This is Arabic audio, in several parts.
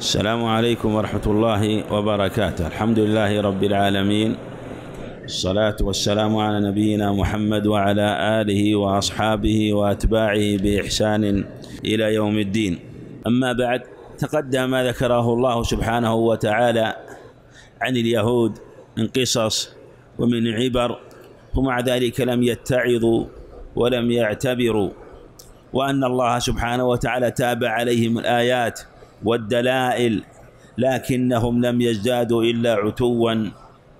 السلام عليكم ورحمة الله وبركاته الحمد لله رب العالمين الصلاة والسلام على نبينا محمد وعلى آله وأصحابه وأتباعه بإحسان إلى يوم الدين أما بعد تقدم ما ذكره الله سبحانه وتعالى عن اليهود من قصص ومن عبر ومع ذلك لم يتعظوا ولم يعتبروا وأن الله سبحانه وتعالى تاب عليهم الآيات والدلائل لكنهم لم يزدادوا إلا عتوا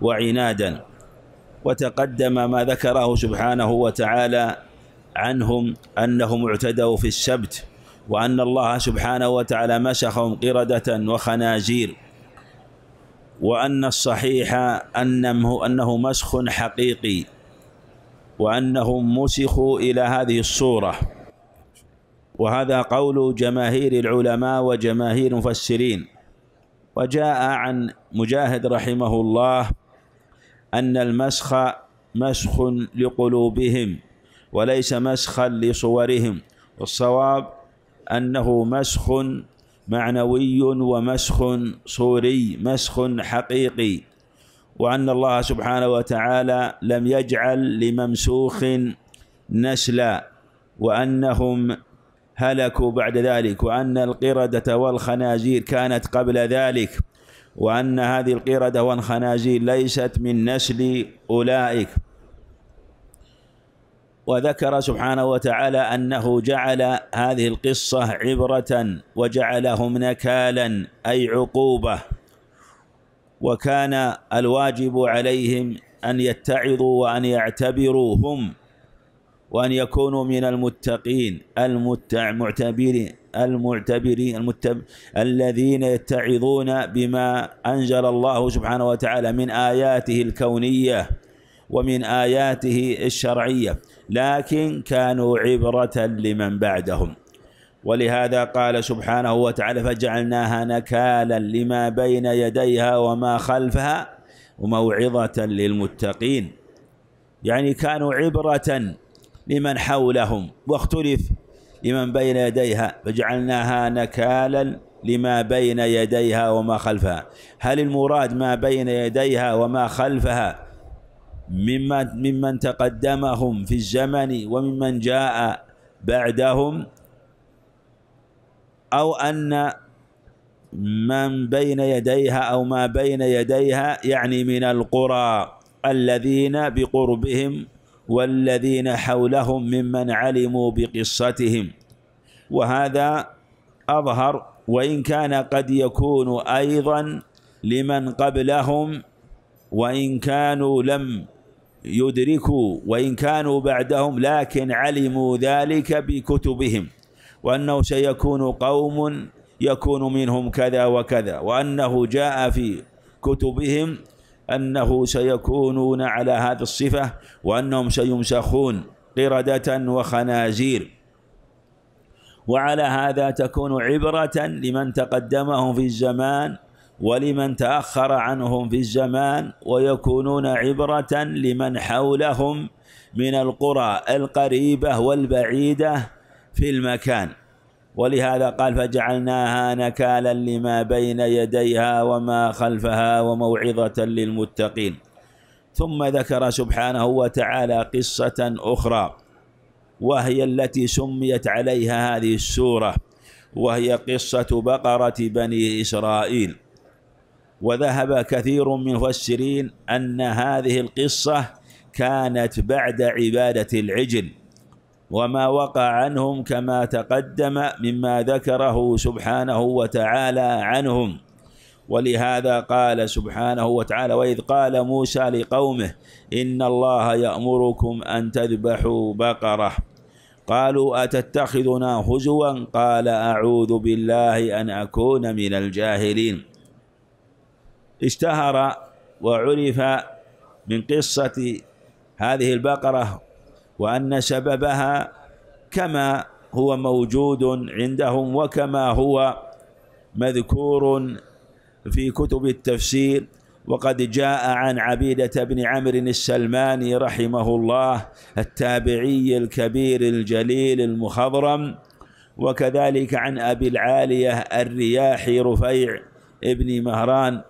وعنادا وتقدم ما ذكره سبحانه وتعالى عنهم أنهم اعتدوا في السبت وأن الله سبحانه وتعالى مسخهم قردة وخنازير وأن الصحيح أنه, أنه مسخ حقيقي وأنهم مسخوا إلى هذه الصورة وهذا قول جماهير العلماء وجماهير المفسرين وجاء عن مجاهد رحمه الله أن المسخ مسخ لقلوبهم وليس مسخا لصورهم والصواب أنه مسخ معنوي ومسخ صوري مسخ حقيقي وأن الله سبحانه وتعالى لم يجعل لممسوخ نسلا وأنهم هلكوا بعد ذلك وأن القردة والخنازير كانت قبل ذلك وأن هذه القردة والخنازير ليست من نسل أولئك وذكر سبحانه وتعالى أنه جعل هذه القصة عبرة وجعلهم نكالا أي عقوبة وكان الواجب عليهم أن يتعظوا وأن يعتبروا هم وأن يكونوا من المتقين المعتبرين المعتبرين المتب... الذين يتعظون بما أنزل الله سبحانه وتعالى من آياته الكونية ومن آياته الشرعية لكن كانوا عبرة لمن بعدهم ولهذا قال سبحانه وتعالى فجعلناها نكالا لما بين يديها وما خلفها وموعظة للمتقين يعني كانوا عبرة لمن حولهم واختلف لمن بين يديها فجعلناها نكالا لما بين يديها وما خلفها هل المراد ما بين يديها وما خلفها ممن ممن تقدمهم في الزمن وممن جاء بعدهم أو أن من بين يديها أو ما بين يديها يعني من القرى الذين بقربهم والذين حولهم ممن علموا بقصتهم وهذا أظهر وإن كان قد يكون أيضا لمن قبلهم وإن كانوا لم يدركوا وإن كانوا بعدهم لكن علموا ذلك بكتبهم وأنه سيكون قوم يكون منهم كذا وكذا وأنه جاء في كتبهم أنه سيكونون على هذه الصفة وأنهم سيمسخون قردة وخنازير وعلى هذا تكون عبرة لمن تقدمهم في الزمان ولمن تأخر عنهم في الزمان ويكونون عبرة لمن حولهم من القرى القريبة والبعيدة في المكان ولهذا قال فجعلناها نكالا لما بين يديها وما خلفها وموعظة للمتقين ثم ذكر سبحانه وتعالى قصة أخرى وهي التي سميت عليها هذه السورة وهي قصة بقرة بني إسرائيل وذهب كثير من المفسرين أن هذه القصة كانت بعد عبادة العجل وما وقع عنهم كما تقدم مما ذكره سبحانه وتعالى عنهم ولهذا قال سبحانه وتعالى وإذ قال موسى لقومه إن الله يأمركم أن تذبحوا بقرة قالوا أتتخذنا هزوا قال أعوذ بالله أن أكون من الجاهلين اشتهر وعرف من قصة هذه البقرة وأن سببها كما هو موجود عندهم وكما هو مذكور في كتب التفسير وقد جاء عن عبيدة بن عمرو السلماني رحمه الله التابعي الكبير الجليل المخضرم وكذلك عن أبي العالية الرياحي رفيع ابن مهران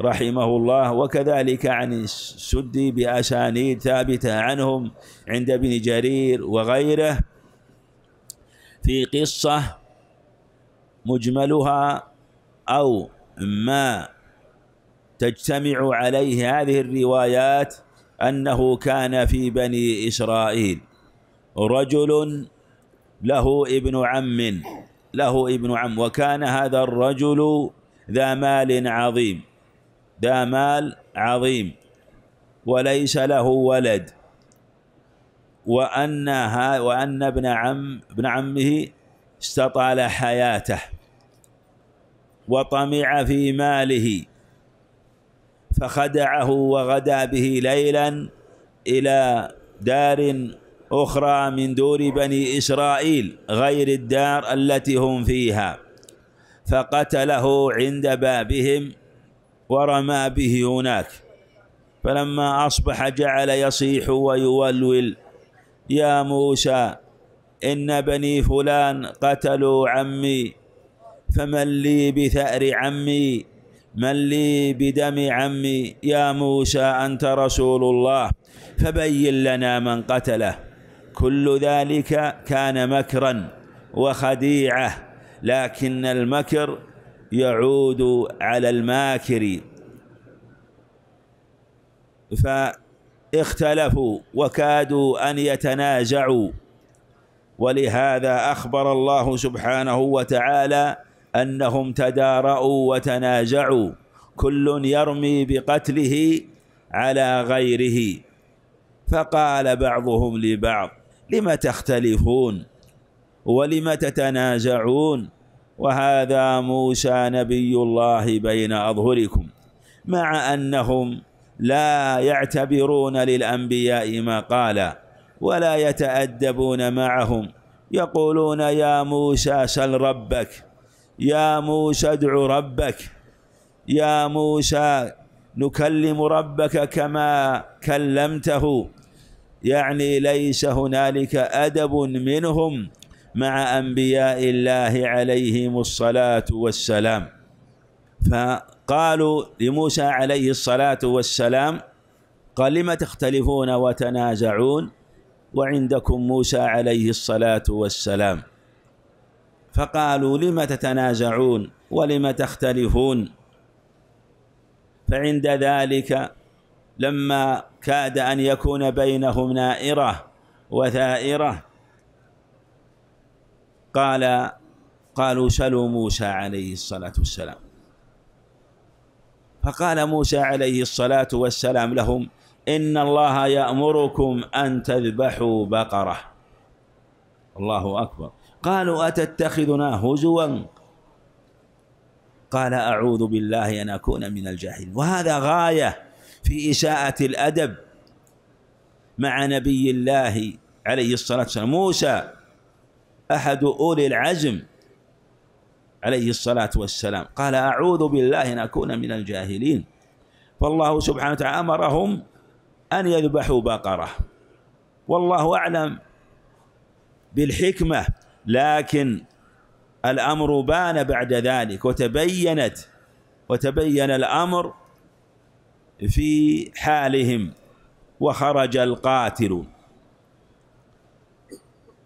رحمه الله وكذلك عن السدي بأسانيد ثابتة عنهم عند ابن جرير وغيره في قصة مجملها أو ما تجتمع عليه هذه الروايات أنه كان في بني إسرائيل رجل له ابن عم له ابن عم وكان هذا الرجل ذا مال عظيم ذا مال عظيم وليس له ولد وأن وأن ابن عم ابن عمه استطال حياته وطمع في ماله فخدعه وغدا به ليلا إلى دار أخرى من دور بني إسرائيل غير الدار التي هم فيها فقتله عند بابهم ورمى به هناك فلما أصبح جعل يصيح ويولول يا موسى إن بني فلان قتلوا عمي فمن لي بثأر عمي من لي بدم عمي يا موسى أنت رسول الله فبين لنا من قتله كل ذلك كان مكرا وخديعة لكن المكر يعود على الماكر فاختلفوا وكادوا أن يتنازعوا ولهذا أخبر الله سبحانه وتعالى أنهم تدارأوا وتنازعوا كل يرمي بقتله على غيره فقال بعضهم لبعض لم تختلفون ولم تتنازعون وهذا موسى نبي الله بين أظهركم مع أنهم لا يعتبرون للأنبياء ما قال ولا يتأدبون معهم يقولون يا موسى سل ربك يا موسى ادع ربك يا موسى نكلم ربك كما كلمته يعني ليس هنالك أدب منهم مع انبياء الله عليهم الصلاه والسلام فقالوا لموسى عليه الصلاه والسلام قال لما تختلفون وتنازعون وعندكم موسى عليه الصلاه والسلام فقالوا لما تتنازعون ولم تختلفون فعند ذلك لما كاد ان يكون بينهم نائره وثائره قال قالوا سلوا موسى عليه الصلاة والسلام فقال موسى عليه الصلاة والسلام لهم إن الله يأمركم أن تذبحوا بقرة الله أكبر قالوا أتتخذنا هزوا قال أعوذ بالله أن أكون من الجاهلين وهذا غاية في إساءة الأدب مع نبي الله عليه الصلاة والسلام موسى أحد أولي العزم عليه الصلاة والسلام قال أعوذ بالله أن أكون من الجاهلين فالله سبحانه وتعالى أمرهم أن يذبحوا بقرة والله أعلم بالحكمة لكن الأمر بان بعد ذلك وتبينت وتبين الأمر في حالهم وخرج القاتل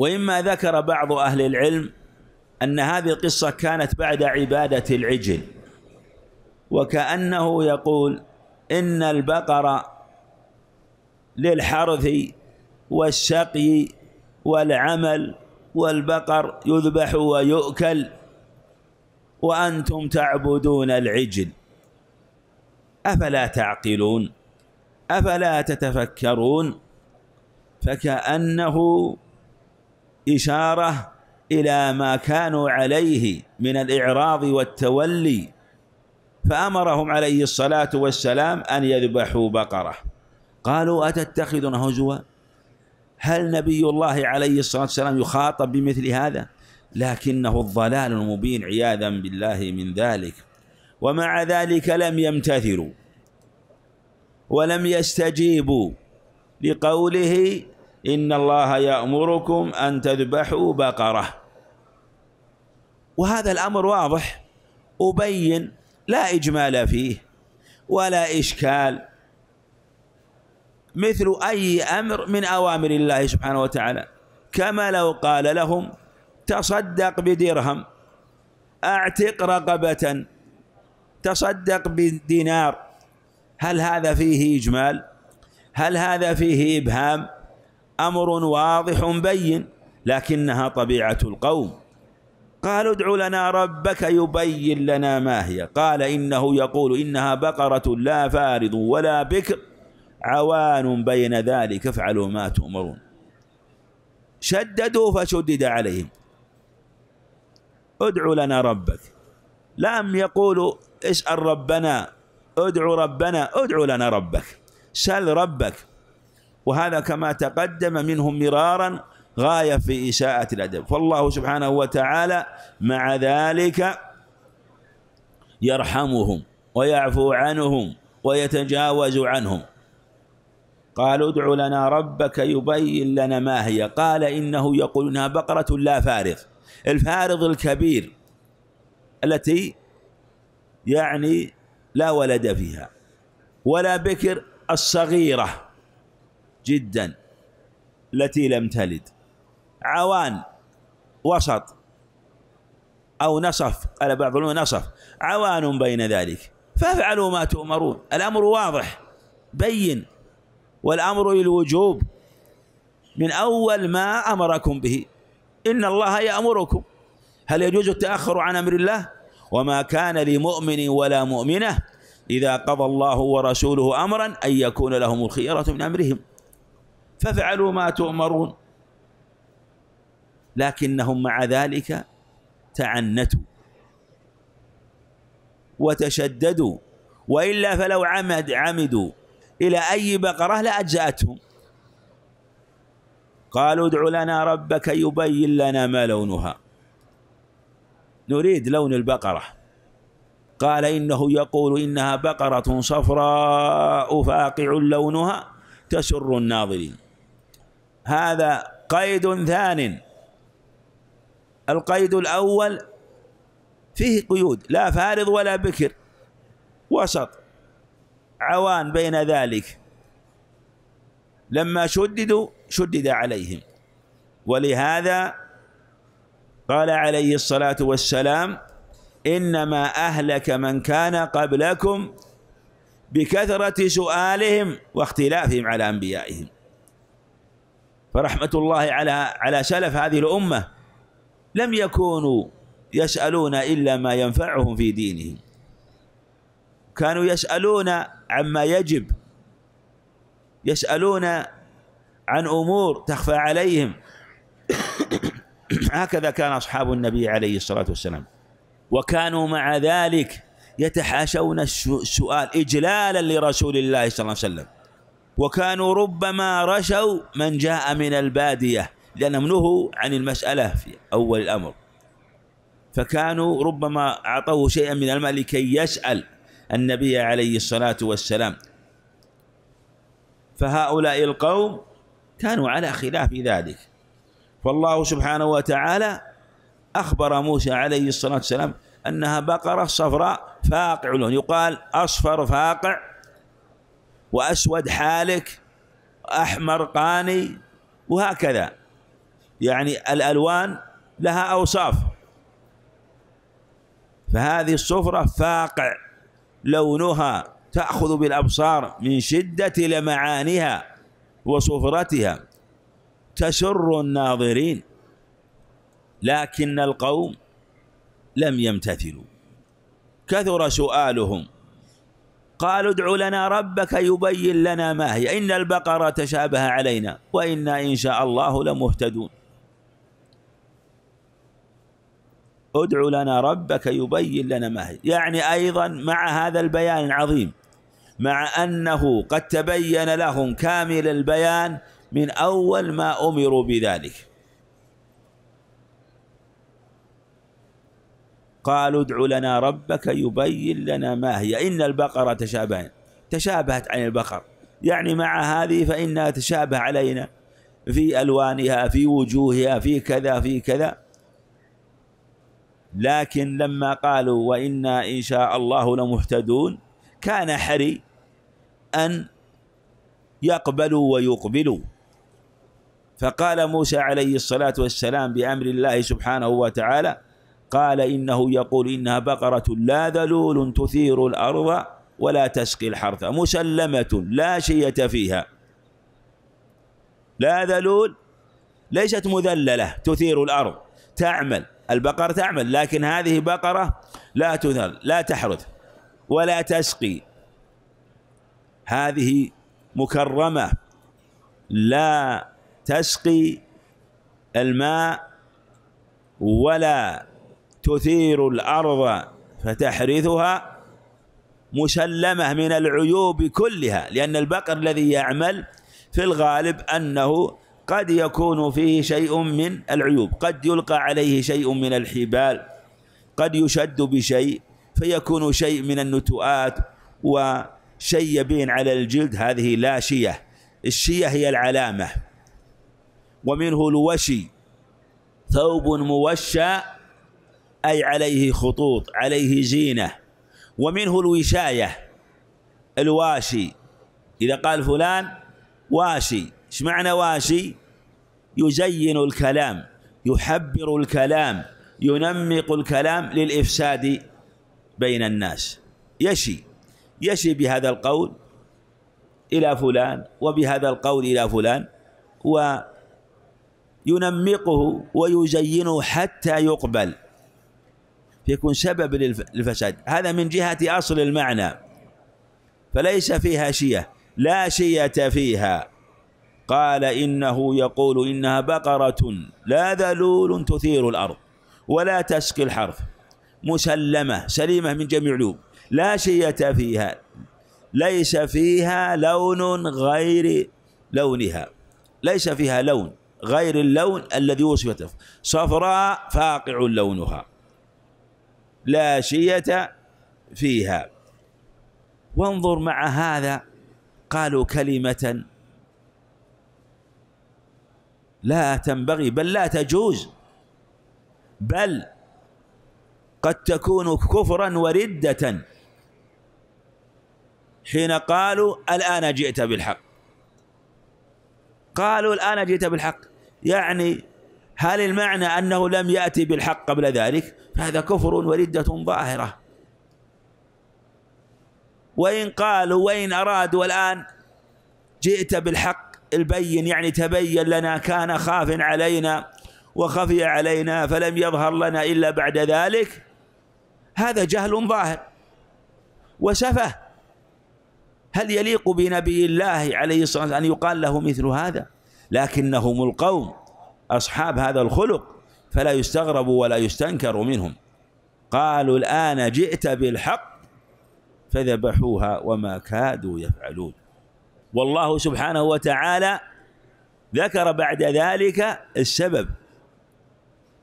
وإما ذكر بعض أهل العلم أن هذه القصة كانت بعد عبادة العجل وكأنه يقول إن البقر للحرث والسقي والعمل والبقر يذبح ويؤكل وأنتم تعبدون العجل أفلا تعقلون أفلا تتفكرون فكأنه إشارة إلى ما كانوا عليه من الإعراض والتولي فأمرهم عليه الصلاة والسلام أن يذبحوا بقرة قالوا أتتخذنا هزوا هل نبي الله عليه الصلاة والسلام يخاطب بمثل هذا لكنه الضلال المبين عياذا بالله من ذلك ومع ذلك لم يمتثلوا ولم يستجيبوا لقوله إن الله يأمركم أن تذبحوا بقرة وهذا الأمر واضح أبين لا إجمال فيه ولا إشكال مثل أي أمر من أوامر الله سبحانه وتعالى كما لو قال لهم تصدق بدرهم أعتق رقبة تصدق بدينار هل هذا فيه إجمال؟ هل هذا فيه إبهام؟ أمر واضح بين لكنها طبيعة القوم قالوا ادع لنا ربك يبين لنا ما هي قال إنه يقول إنها بقرة لا فارض ولا بكر عوان بين ذلك افعلوا ما تؤمرون شددوا فشدد عليهم ادع لنا ربك لم يقولوا اسأل ربنا ادع ربنا ادع لنا ربك سل ربك وهذا كما تقدم منهم مرارا غاية في إساءة الأدب فالله سبحانه وتعالى مع ذلك يرحمهم ويعفو عنهم ويتجاوز عنهم قالوا ادع لنا ربك يبين لنا ما هي قال إنه يقول إنها بقرة لا فارغ الفارض الكبير التي يعني لا ولد فيها ولا بكر الصغيره جدا التي لم تلد عوان وسط أو نصف قال بعض العلماء نصف عوان بين ذلك فافعلوا ما تؤمرون الأمر واضح بين والأمر للوجوب من أول ما أمركم به إن الله يأمركم هل يجوز التأخر عن أمر الله وما كان لمؤمن ولا مؤمنة إذا قضى الله ورسوله أمرا أن يكون لهم الخيرة من أمرهم فافعلوا ما تؤمرون لكنهم مع ذلك تعنتوا وتشددوا والا فلو عمد عمدوا الى اي بقره لاجزاتهم قالوا ادع لنا ربك يبين لنا ما لونها نريد لون البقره قال انه يقول انها بقره صفراء فاقع لونها تسر الناظرين هذا قيد ثان القيد الأول فيه قيود لا فارض ولا بكر وسط عوان بين ذلك لما شددوا شدد عليهم ولهذا قال عليه الصلاة والسلام إنما أهلك من كان قبلكم بكثرة سؤالهم واختلافهم على أنبيائهم فرحمة الله على على سلف هذه الأمة لم يكونوا يسألون إلا ما ينفعهم في دينهم كانوا يسألون عما يجب يسألون عن أمور تخفى عليهم هكذا كان أصحاب النبي عليه الصلاة والسلام وكانوا مع ذلك يتحاشون السؤال إجلالا لرسول الله صلى الله عليه وسلم وكانوا ربما رشوا من جاء من البادية لأنهم نهوا عن المسألة في أول الأمر فكانوا ربما أعطوه شيئا من المال لكي يسأل النبي عليه الصلاة والسلام فهؤلاء القوم كانوا على خلاف ذلك فالله سبحانه وتعالى أخبر موسى عليه الصلاة والسلام أنها بقرة صفراء فاقع لون يقال أصفر فاقع وأسود حالك أحمر قاني وهكذا يعني الألوان لها أوصاف فهذه الصفرة فاقع لونها تأخذ بالأبصار من شدة لمعانها وصفرتها تسر الناظرين لكن القوم لم يمتثلوا كثر سؤالهم قالوا ادع لنا ربك يبين لنا ما هي إن البقرة تشابه علينا وإنا إن شاء الله لمهتدون ادع لنا ربك يبين لنا ما هي يعني أيضا مع هذا البيان العظيم مع أنه قد تبين لهم كامل البيان من أول ما أمروا بذلك قالوا ادع لنا ربك يبين لنا ما هي إن البقرة تشابهت تشابهت عن البقر يعني مع هذه فإنها تشابه علينا في ألوانها في وجوهها في كذا في كذا لكن لما قالوا وإنا إن شاء الله لمهتدون كان حري أن يقبلوا ويقبلوا فقال موسى عليه الصلاة والسلام بأمر الله سبحانه وتعالى قال إنه يقول إنها بقرة لا ذلول تثير الأرض ولا تسقي الحرث مسلمة لا شية فيها لا ذلول ليست مذللة تثير الأرض تعمل البقر تعمل لكن هذه بقرة لا تذل لا تحرث ولا تسقي هذه مكرمة لا تسقي الماء ولا تثير الأرض فتحرثها مسلمة من العيوب كلها لأن البقر الذي يعمل في الغالب أنه قد يكون فيه شيء من العيوب قد يلقى عليه شيء من الحبال قد يشد بشيء فيكون شيء من النتوءات وشيء يبين على الجلد هذه لا شية الشية هي العلامة ومنه الوشي ثوب موشى أي عليه خطوط عليه زينة ومنه الوشاية الواشي إذا قال فلان واشي ايش معنى واشي يزين الكلام يحبر الكلام ينمق الكلام للإفساد بين الناس يشي يشي بهذا القول إلى فلان وبهذا القول إلى فلان وينمقه ويزينه حتى يقبل فيكون سبب للفساد هذا من جهة أصل المعنى فليس فيها شية لا شية فيها قال إنه يقول إنها بقرة لا ذلول تثير الأرض ولا تسقي الحرف مسلمة سليمة من جميع العيوب لا شية فيها ليس فيها لون غير لونها ليس فيها لون غير اللون الذي وصفته صفراء فاقع لونها لا شية فيها وانظر مع هذا قالوا كلمة لا تنبغي بل لا تجوز بل قد تكون كفرا وردة حين قالوا الآن جئت بالحق قالوا الآن جئت بالحق يعني هل المعنى أنه لم يأتي بالحق قبل ذلك هذا كفر وردة ظاهرة وإن قالوا وإن أرادوا الآن جئت بالحق البين يعني تبين لنا كان خاف علينا وخفي علينا فلم يظهر لنا إلا بعد ذلك هذا جهل ظاهر وسفه هل يليق بنبي الله عليه الصلاة والسلام أن يقال له مثل هذا لكنهم القوم أصحاب هذا الخلق فلا يستغرب ولا يستنكر منهم قالوا الآن جئت بالحق فذبحوها وما كادوا يفعلون والله سبحانه وتعالى ذكر بعد ذلك السبب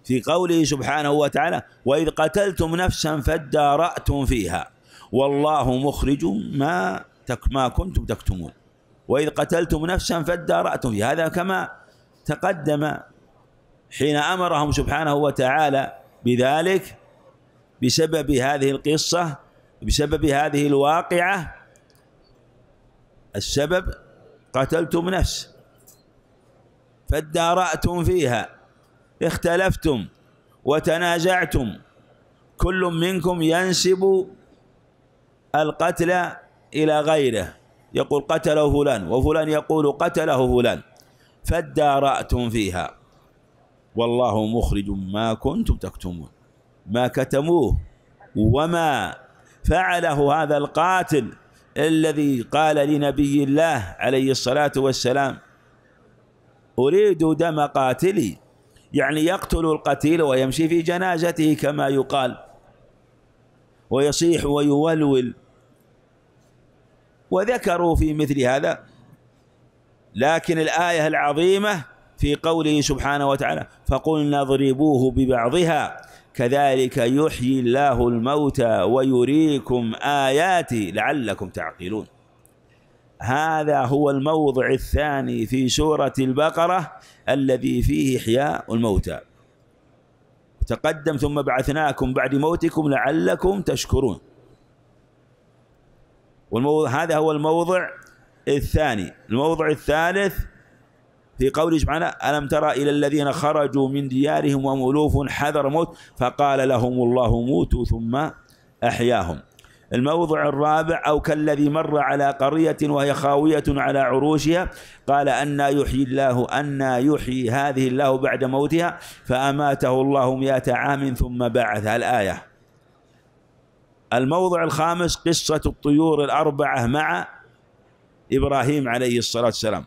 في قوله سبحانه وتعالى وإذ قتلتم نفسا فادارأتم فيها والله مخرج ما تك ما كنتم تكتمون وإذ قتلتم نفسا فادارأتم فيها هذا كما تقدم حين أمرهم سبحانه وتعالى بذلك بسبب هذه القصة بسبب هذه الواقعة السبب قتلتم نفس فادارأتم فيها اختلفتم وتنازعتم كل منكم ينسب القتل إلى غيره يقول قتله فلان وفلان يقول قتله فلان فادارأتم فيها والله مخرج ما كنتم تكتمون ما كتموه وما فعله هذا القاتل الذي قال لنبي الله عليه الصلاة والسلام أريد دم قاتلي يعني يقتل القتيل ويمشي في جنازته كما يقال ويصيح ويولول وذكروا في مثل هذا لكن الآية العظيمة في قوله سبحانه وتعالى فقلنا اضربوه ببعضها كذلك يحيي الله الموتى ويريكم آياتي لعلكم تعقلون هذا هو الموضع الثاني في سورة البقرة الذي فيه إحياء الموتى تقدم ثم بعثناكم بعد موتكم لعلكم تشكرون والموضع هذا هو الموضع الثاني الموضع الثالث في قوله سبحانه ألم ترى إلى الذين خرجوا من ديارهم وهم حذر موت فقال لهم الله موتوا ثم أحياهم الموضع الرابع أو كالذي مر على قرية وهي خاوية على عروشها قال أنا يحيي الله أنا يحيي هذه الله بعد موتها فأماته الله مئة عام ثم بعثها الآية الموضع الخامس قصة الطيور الأربعة مع إبراهيم عليه الصلاة والسلام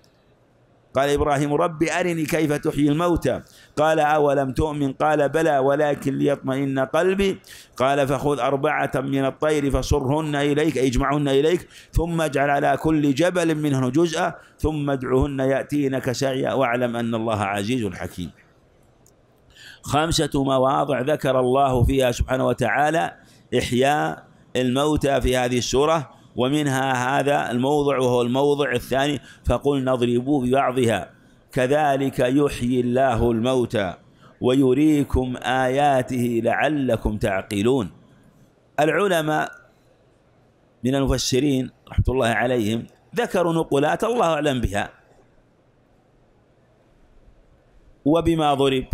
قال إبراهيم ربي أرني كيف تحيي الموتى قال أولم تؤمن قال بلى ولكن ليطمئن قلبي قال فخذ أربعة من الطير فصرهن إليك اجمعهن إليك ثم اجعل على كل جبل منهن جزءا ثم ادعهن يأتينك سعيا واعلم أن الله عزيز حكيم خمسة مواضع ذكر الله فيها سبحانه وتعالى إحياء الموتى في هذه السورة ومنها هذا الموضع وهو الموضع الثاني فقلنا اضربوه ببعضها كذلك يحيي الله الموتى ويريكم آياته لعلكم تعقلون العلماء من المفسرين رحمة الله عليهم ذكروا نقولات الله أعلم بها وبما ضرب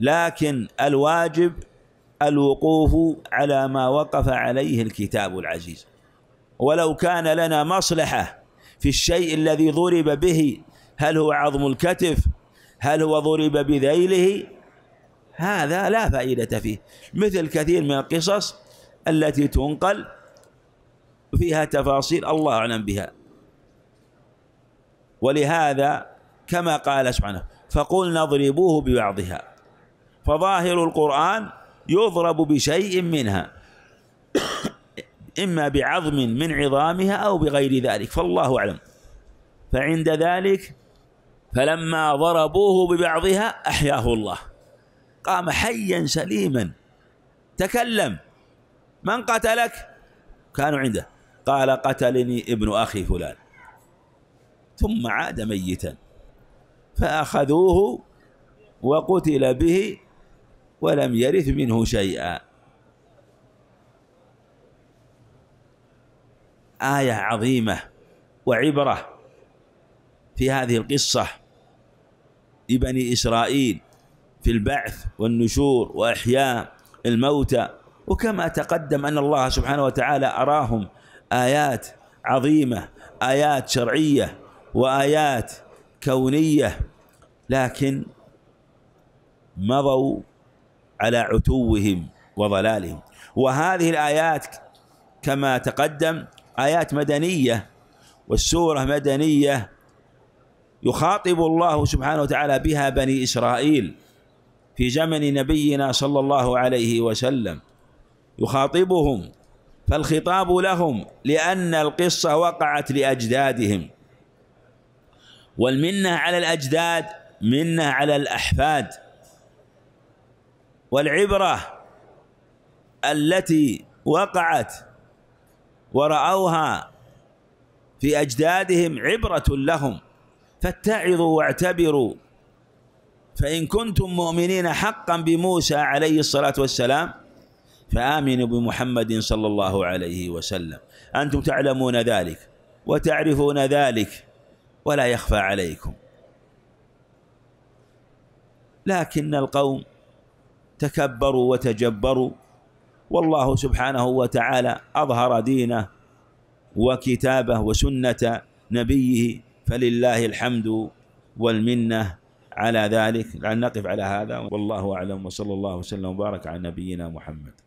لكن الواجب الوقوف على ما وقف عليه الكتاب العزيز ولو كان لنا مصلحة في الشيء الذي ضرب به هل هو عظم الكتف هل هو ضرب بذيله هذا لا فائدة فيه مثل كثير من القصص التي تنقل فيها تفاصيل الله أعلم بها ولهذا كما قال سبحانه فقلنا اضربوه ببعضها فظاهر القرآن يضرب بشيء منها إما بعظم من عظامها أو بغير ذلك فالله أعلم فعند ذلك فلما ضربوه ببعضها أحياه الله قام حيا سليما تكلم من قتلك كانوا عنده قال قتلني ابن أخي فلان ثم عاد ميتا فأخذوه وقتل به ولم يرث منه شيئا آية عظيمة وعبرة في هذه القصة لبني إسرائيل في البعث والنشور وإحياء الموتى وكما تقدم أن الله سبحانه وتعالى أراهم آيات عظيمة آيات شرعية وآيات كونية لكن مضوا على عتوهم وضلالهم وهذه الآيات كما تقدم آيات مدنية والسورة مدنية يخاطب الله سبحانه وتعالى بها بني إسرائيل في زمن نبينا صلى الله عليه وسلم يخاطبهم فالخطاب لهم لأن القصة وقعت لأجدادهم والمنة على الأجداد منة على الأحفاد والعبرة التي وقعت ورأوها في أجدادهم عبرة لهم فاتعظوا واعتبروا فإن كنتم مؤمنين حقا بموسى عليه الصلاة والسلام فآمنوا بمحمد صلى الله عليه وسلم أنتم تعلمون ذلك وتعرفون ذلك ولا يخفى عليكم لكن القوم تكبروا وتجبروا والله سبحانه وتعالى أظهر دينه وكتابه وسنة نبيه فلله الحمد والمنة على ذلك لأن نقف على هذا والله أعلم وصلى الله وسلم وبارك على نبينا محمد